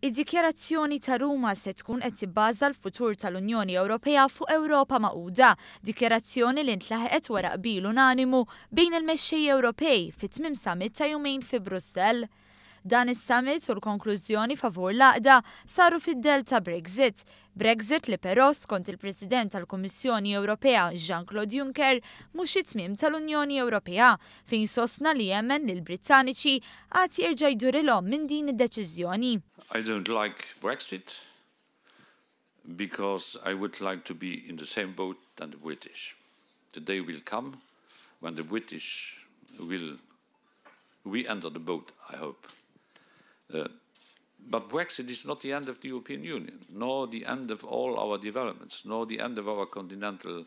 Id-dikjerazzjoni ta' Ruma se tkun qed tibbaża l-futur tal-Unjoni Ewropea fuq Ewropa Maquda, dikjerazzjoni li ntlaħqet wara qbil unanimu bejn il-mexxej Ewropej fit-tmim summit ta' jumejn fi Brussell. Dan is-summit u l-konklużjoni favur laqda saru fid-delta Brexit. Brexit li però skont il-President tal-Kummissjoni Ewropea Jean-Claude Juncker mhux it tmim tal-Unjoni Ewropea fejn sostna li jemmen lil Brittaniċi għad jerġa' jdurilhom minn din id-deċiżjoni. I don't like Brexit because I would like to be in the same boat than the British. The day will come when the British will we enter the boat, I hope. Uh, but Brexit is not the end of the European Union, nor the end of all our developments, nor the end of our continental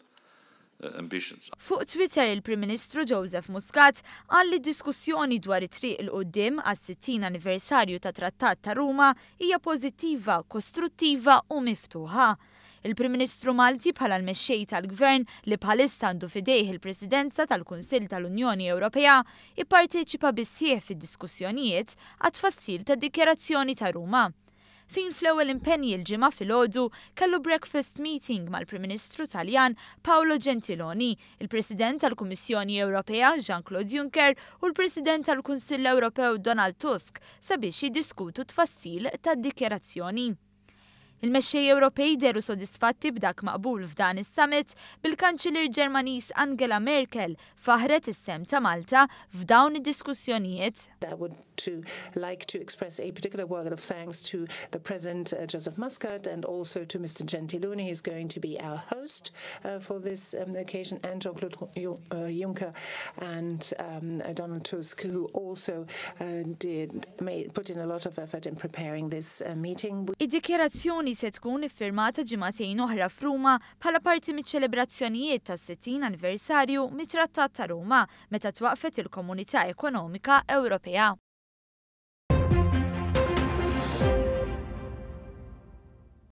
uh, ambitions. Fuq Twitter il-Prim Ministru Joseph Muscat qal li diskussjoni dwar it-triq il-qoddim għas 60 anniversarju ta' Trattat ta' Ruma hija pożittiva, kostruttiva u miftuħa. Il-Prim Ministru Malti bħala l-mexxej tal-Gvern li bħalissa għandu fidejh il-Presidenza tal-Kunsill tal-Unjoni Ewropea ipparteċipa bisħieħ fid-diskussjonijiet għat fassil ta' dikjerazzjoni ta' Ruma. Fin fl-ewwel impenji l-ġimgħa filgħodu kellu breakfast meeting mal-Prim Ministru Taljan Paolo Gentiloni, il-President tal-Kummissjoni Ewropea Jean-Claude Juncker u l-President tal-Kunsill Ewropew Donald Tusk sabiex jiddiskutu tfassil tad-dikjerazzjoni. Il-mexxej Ewropej deru sodisfatti b'dak maqbul f'dan is-summit bil kanċiller Ġermaniż Angela Merkel faħret is-sem ta' Malta f'dawn id-diskussjonijiet. I would to like to express a particular word of thanks to the President uh, Joseph Muscat and also to Mr. Gentiloni, who's going to be our host uh, for this um, occasion, and Jean-Claude uh, Juncker and um, uh, Donald Tusk, who also uh, did made, put in a lot of effort in preparing this meeting. Id-dikjerazzjoni li se tkun iffirmata ġimatejn oħra f'Ruma bħala parti miċ-ċelebrazzjonijiet tas-60 anniversarju mit-Trattat ta' Ruma meta twaqfet il-Komunità Ekonomika Ewropea.